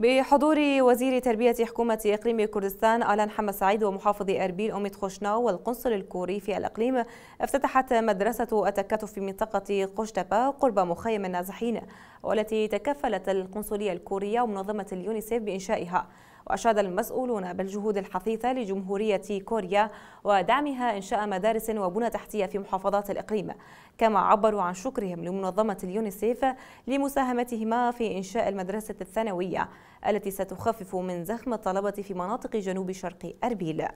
بحضور وزير تربية حكومة إقليم كردستان آلان حمد سعيد ومحافظ أربيل أميد خوشناو والقنصل الكوري في الإقليم افتتحت مدرسة التكاتف في منطقة قشتبة قرب مخيم النازحين والتي تكفلت القنصلية الكورية ومنظمة اليونيسيف بإنشائها وأشاد المسؤولون بالجهود الحثيثة لجمهورية كوريا ودعمها إنشاء مدارس وبنى تحتية في محافظات الإقليم كما عبروا عن شكرهم لمنظمة اليونيسيف لمساهمتهما في إنشاء المدرسة الثانوية التي ستخفف من زخم الطلبة في مناطق جنوب شرق أربيل